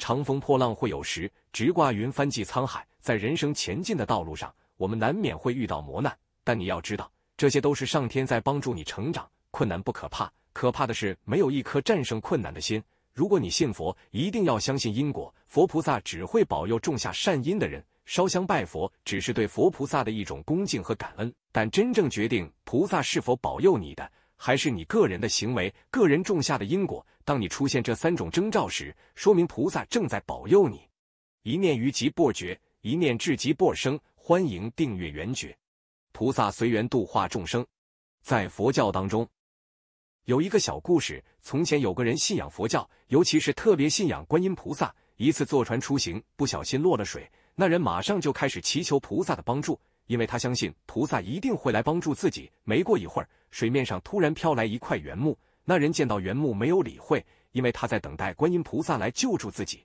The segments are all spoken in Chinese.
长风破浪会有时，直挂云帆济沧海。在人生前进的道路上，我们难免会遇到磨难，但你要知道，这些都是上天在帮助你成长。困难不可怕，可怕的是没有一颗战胜困难的心。如果你信佛，一定要相信因果。佛菩萨只会保佑种下善因的人。烧香拜佛只是对佛菩萨的一种恭敬和感恩，但真正决定菩萨是否保佑你的。还是你个人的行为，个人种下的因果。当你出现这三种征兆时，说明菩萨正在保佑你。一念于即不绝，一念至即不生。欢迎订阅《缘觉》，菩萨随缘度化众生。在佛教当中有一个小故事：从前有个人信仰佛教，尤其是特别信仰观音菩萨。一次坐船出行，不小心落了水，那人马上就开始祈求菩萨的帮助，因为他相信菩萨一定会来帮助自己。没过一会儿。水面上突然飘来一块圆木，那人见到圆木没有理会，因为他在等待观音菩萨来救助自己。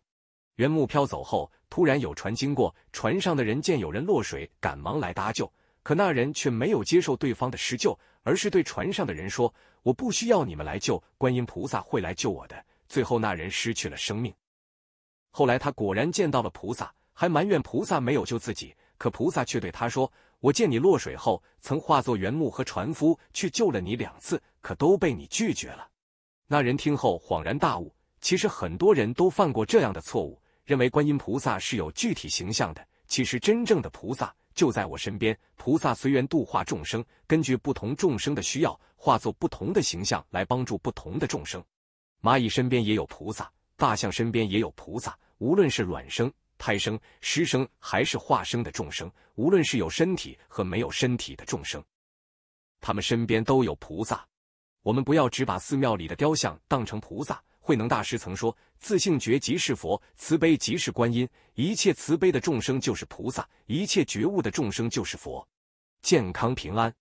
圆木飘走后，突然有船经过，船上的人见有人落水，赶忙来搭救，可那人却没有接受对方的施救，而是对船上的人说：“我不需要你们来救，观音菩萨会来救我的。”最后那人失去了生命。后来他果然见到了菩萨，还埋怨菩萨没有救自己，可菩萨却对他说。我见你落水后，曾化作原木和船夫去救了你两次，可都被你拒绝了。那人听后恍然大悟，其实很多人都犯过这样的错误，认为观音菩萨是有具体形象的。其实真正的菩萨就在我身边，菩萨随缘度化众生，根据不同众生的需要，化作不同的形象来帮助不同的众生。蚂蚁身边也有菩萨，大象身边也有菩萨，无论是卵生。胎生、师生还是化生的众生，无论是有身体和没有身体的众生，他们身边都有菩萨。我们不要只把寺庙里的雕像当成菩萨。慧能大师曾说：“自性觉即是佛，慈悲即是观音。一切慈悲的众生就是菩萨，一切觉悟的众生就是佛。”健康平安，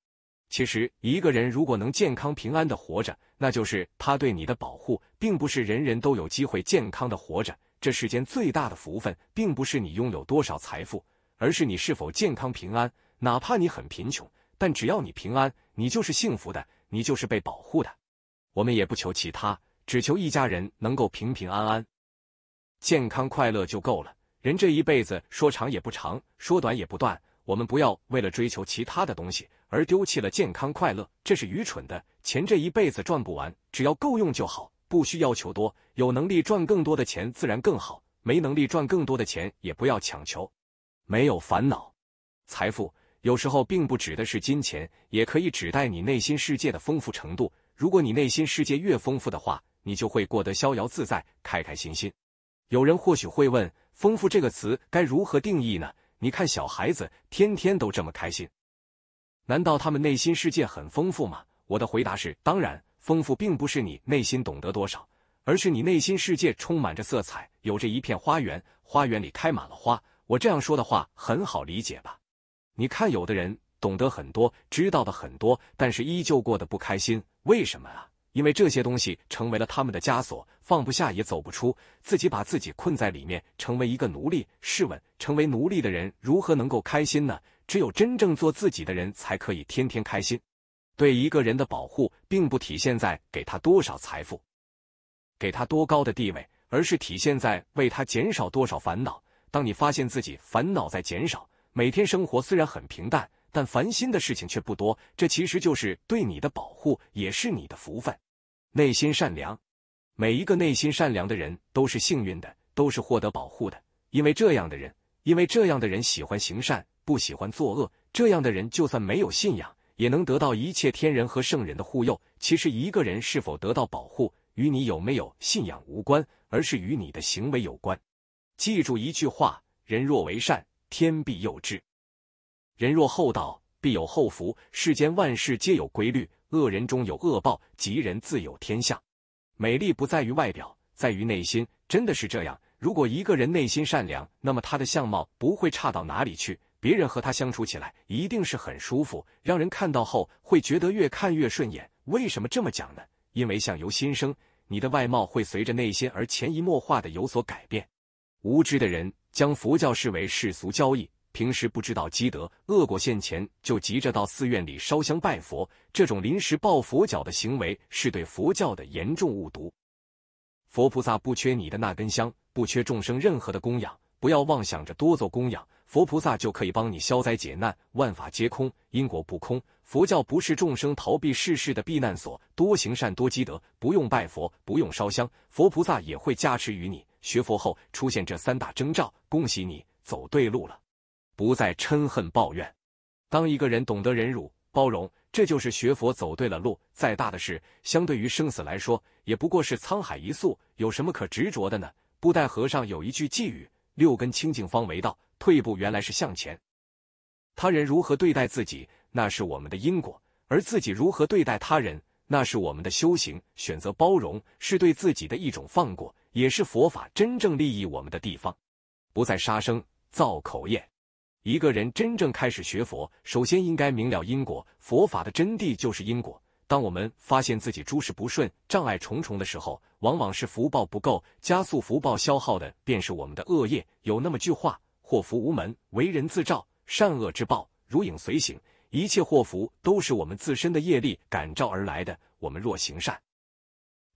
其实一个人如果能健康平安的活着，那就是他对你的保护，并不是人人都有机会健康的活着。这世间最大的福分，并不是你拥有多少财富，而是你是否健康平安。哪怕你很贫穷，但只要你平安，你就是幸福的，你就是被保护的。我们也不求其他，只求一家人能够平平安安、健康快乐就够了。人这一辈子说长也不长，说短也不短。我们不要为了追求其他的东西而丢弃了健康快乐，这是愚蠢的。钱这一辈子赚不完，只要够用就好。不需要求多，有能力赚更多的钱自然更好；没能力赚更多的钱也不要强求，没有烦恼。财富有时候并不指的是金钱，也可以指代你内心世界的丰富程度。如果你内心世界越丰富的话，你就会过得逍遥自在、开开心心。有人或许会问：“丰富这个词该如何定义呢？”你看小孩子天天都这么开心，难道他们内心世界很丰富吗？我的回答是：当然。丰富并不是你内心懂得多少，而是你内心世界充满着色彩，有着一片花园，花园里开满了花。我这样说的话很好理解吧？你看，有的人懂得很多，知道的很多，但是依旧过得不开心，为什么啊？因为这些东西成为了他们的枷锁，放不下也走不出，自己把自己困在里面，成为一个奴隶。试问，成为奴隶的人如何能够开心呢？只有真正做自己的人才可以天天开心。对一个人的保护，并不体现在给他多少财富，给他多高的地位，而是体现在为他减少多少烦恼。当你发现自己烦恼在减少，每天生活虽然很平淡，但烦心的事情却不多，这其实就是对你的保护，也是你的福分。内心善良，每一个内心善良的人都是幸运的，都是获得保护的，因为这样的人，因为这样的人喜欢行善，不喜欢作恶。这样的人就算没有信仰。也能得到一切天人和圣人的护佑。其实一个人是否得到保护，与你有没有信仰无关，而是与你的行为有关。记住一句话：人若为善，天必佑之；人若厚道，必有厚福。世间万事皆有规律，恶人中有恶报，吉人自有天相。美丽不在于外表，在于内心，真的是这样。如果一个人内心善良，那么他的相貌不会差到哪里去。别人和他相处起来一定是很舒服，让人看到后会觉得越看越顺眼。为什么这么讲呢？因为相由心生，你的外貌会随着内心而潜移默化的有所改变。无知的人将佛教视为世俗交易，平时不知道积德，恶果现前就急着到寺院里烧香拜佛。这种临时抱佛脚的行为是对佛教的严重误读。佛菩萨不缺你的那根香，不缺众生任何的供养，不要妄想着多做供养。佛菩萨就可以帮你消灾解难，万法皆空，因果不空。佛教不是众生逃避世事的避难所，多行善多积德，不用拜佛，不用烧香，佛菩萨也会加持于你。学佛后出现这三大征兆，恭喜你走对路了。不再嗔恨抱怨，当一个人懂得忍辱包容，这就是学佛走对了路。再大的事，相对于生死来说，也不过是沧海一粟，有什么可执着的呢？布袋和尚有一句寄语：“六根清净方为道。”退步原来是向前，他人如何对待自己，那是我们的因果；而自己如何对待他人，那是我们的修行。选择包容，是对自己的一种放过，也是佛法真正利益我们的地方。不再杀生，造口业。一个人真正开始学佛，首先应该明了因果。佛法的真谛就是因果。当我们发现自己诸事不顺，障碍重重的时候，往往是福报不够。加速福报消耗的，便是我们的恶业。有那么句话。祸福无门，为人自照；善恶之报，如影随形。一切祸福都是我们自身的业力感召而来的。我们若行善，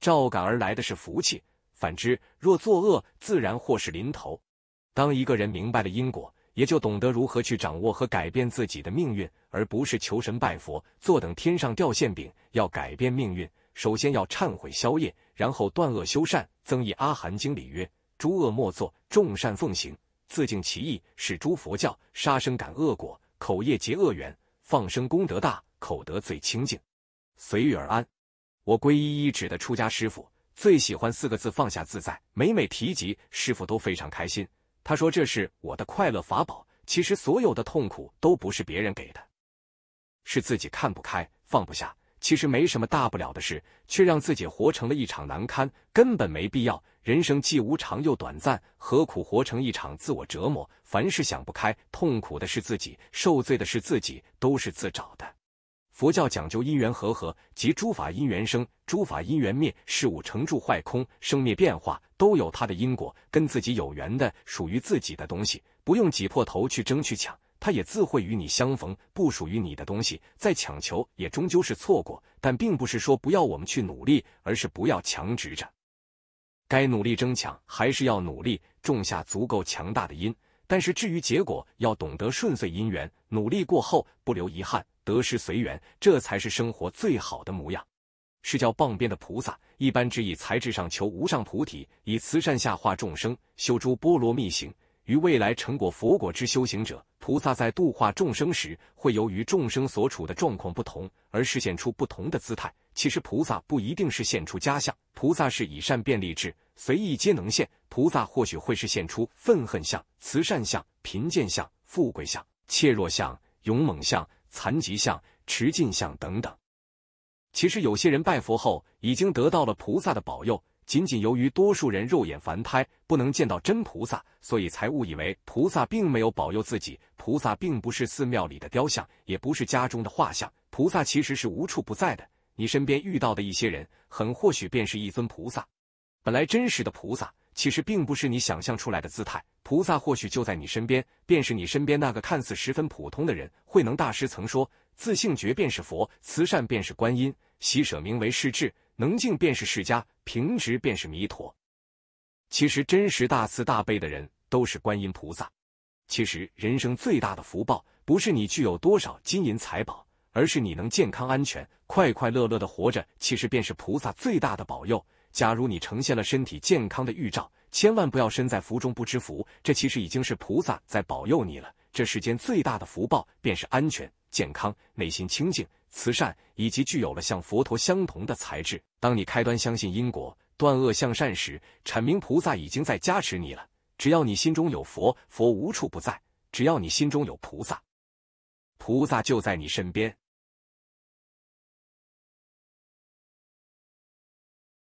照感而来的是福气；反之，若作恶，自然祸事临头。当一个人明白了因果，也就懂得如何去掌握和改变自己的命运，而不是求神拜佛，坐等天上掉馅饼。要改变命运，首先要忏悔宵夜，然后断恶修善。增益阿含经里曰：“诸恶莫作，众善奉行。”自净其意，是诸佛教杀生感恶果，口业结恶缘，放生功德大，口德最清净，随遇而安。我皈依一指的出家师傅最喜欢四个字：放下自在。每每提及，师傅都非常开心。他说这是我的快乐法宝。其实所有的痛苦都不是别人给的，是自己看不开，放不下。其实没什么大不了的事，却让自己活成了一场难堪，根本没必要。人生既无常又短暂，何苦活成一场自我折磨？凡事想不开、痛苦的是自己，受罪的是自己，都是自找的。佛教讲究因缘和合，即诸法因缘生，诸法因缘灭，事物成住坏空，生灭变化都有它的因果。跟自己有缘的、属于自己的东西，不用挤破头去争去抢。他也自会与你相逢，不属于你的东西，再强求也终究是错过。但并不是说不要我们去努力，而是不要强执着。该努力争抢还是要努力，种下足够强大的因。但是至于结果，要懂得顺遂因缘，努力过后不留遗憾，得失随缘，这才是生活最好的模样。是叫傍边的菩萨，一般只以材质上求无上菩提，以慈善下化众生，修诸波罗蜜行。于未来成果佛果之修行者，菩萨在度化众生时，会由于众生所处的状况不同，而示现出不同的姿态。其实菩萨不一定是现出家相，菩萨是以善变利智，随意皆能现。菩萨或许会是现出愤恨相、慈善相、贫贱相、富贵相、怯弱相、勇猛相、残疾相、持进相等等。其实有些人拜佛后，已经得到了菩萨的保佑。仅仅由于多数人肉眼凡胎不能见到真菩萨，所以才误以为菩萨并没有保佑自己。菩萨并不是寺庙里的雕像，也不是家中的画像。菩萨其实是无处不在的。你身边遇到的一些人，很或许便是一尊菩萨。本来真实的菩萨，其实并不是你想象出来的姿态。菩萨或许就在你身边，便是你身边那个看似十分普通的人。慧能大师曾说：“自性觉便是佛，慈善便是观音，喜舍名为世智，能静便是世家。”平直便是弥陀。其实真实大慈大悲的人都是观音菩萨。其实人生最大的福报，不是你具有多少金银财宝，而是你能健康安全、快快乐乐的活着。其实便是菩萨最大的保佑。假如你呈现了身体健康的预兆，千万不要身在福中不知福，这其实已经是菩萨在保佑你了。这世间最大的福报，便是安全、健康、内心清净。慈善，以及具有了像佛陀相同的才智。当你开端相信因果，断恶向善时，阐明菩萨已经在加持你了。只要你心中有佛，佛无处不在；只要你心中有菩萨，菩萨就在你身边。